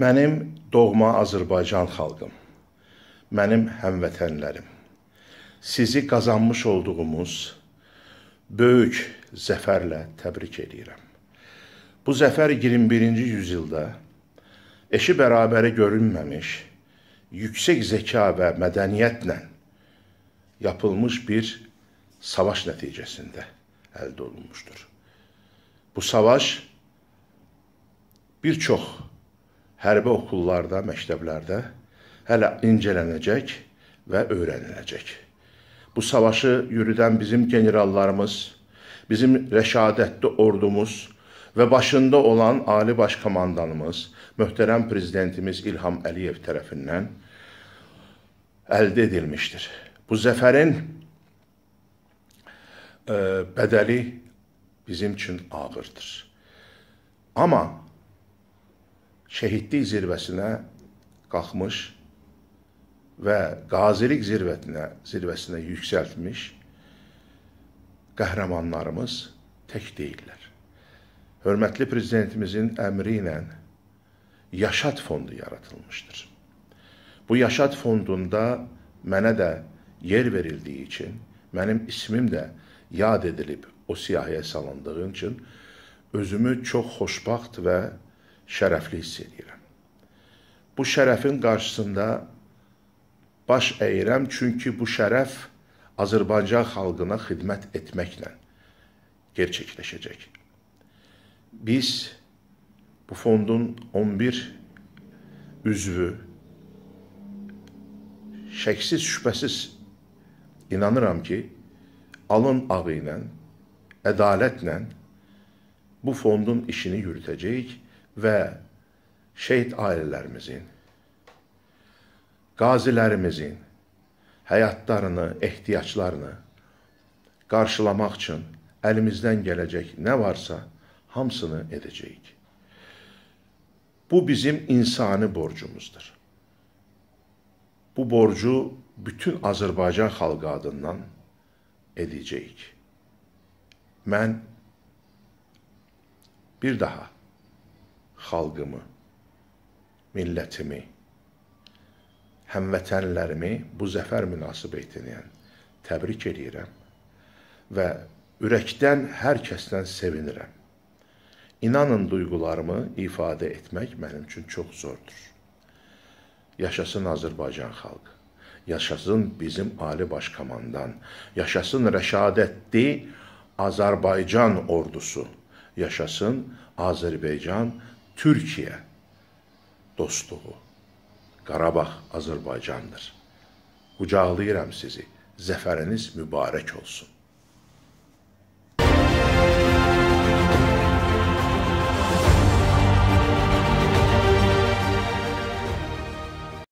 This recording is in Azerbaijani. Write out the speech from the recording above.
Mənim doğma Azərbaycan xalqım, mənim həmvətənlərim, sizi qazanmış olduğumuz böyük zəfərlə təbrik edirəm. Bu zəfər 21-ci yüzildə eşi bərabəri görünməmiş, yüksək zəka və mədəniyyətlə yapılmış bir savaş nəticəsində əldə olunmuşdur. Bu savaş bir çox hərbi okullarda, məktəblərdə hələ incələnəcək və öyrəniləcək. Bu savaşı yürüdən bizim generallarımız, bizim rəşadətli ordumuz və başında olan Ali Baş Komandanımız, möhtərəm prezidentimiz İlham Əliyev tərəfindən əldə edilmişdir. Bu zəfərin e, bədəli bizim üçün ağırdır. Amma şəhidlik zirvəsinə qalxmış və qazilik zirvətinə, zirvəsinə yüksəltmiş qəhrəmanlarımız tək deyillər. Hörmətli prezidentimizin əmri ilə Yaşad fondu yaradılmışdır. Bu Yaşad fondunda mənə də yer verildiyi üçün, mənim ismim də yad edilib o siyahıya salındığım üçün özümü çox xoşbaxt və şərəfli hiss edirəm. Bu şərəfin qarşısında baş əyirəm, çünki bu şərəf Azərbaycan xalqına xidmət etməklə gerçəkləşəcək. Biz bu fondun 11 üzvü şəksiz, şübhəsiz inanıram ki, alın ağı ilə, ədalətlə bu fondun işini yürütəcəyik və şehid ailələrimizin, qazilərimizin həyatlarını, ehtiyaclarını qarşılamaq üçün əlimizdən gələcək nə varsa hamısını edəcəyik. Bu bizim insani borcumuzdur. Bu borcu bütün Azərbaycan xalqı adından edəcəyik. Mən bir daha xalqımı, millətimi, həmvətənlərimi bu zəfər münasibətindən təbrik edirəm və ürəkdən hər kəsdən sevinirəm. İnanın duyğularımı ifadə etmək mənim üçün çox zordur. Yaşasın Azərbaycan xalqı. Yaşasın bizim Ali Baş Komandan. Yaşasın rəşadətli Azərbaycan ordusu. Yaşasın Azərbaycan Türkiyə dostluğu, Qarabağ Azərbaycandır. Qucaqlayıram sizi, zəfəriniz mübarək olsun.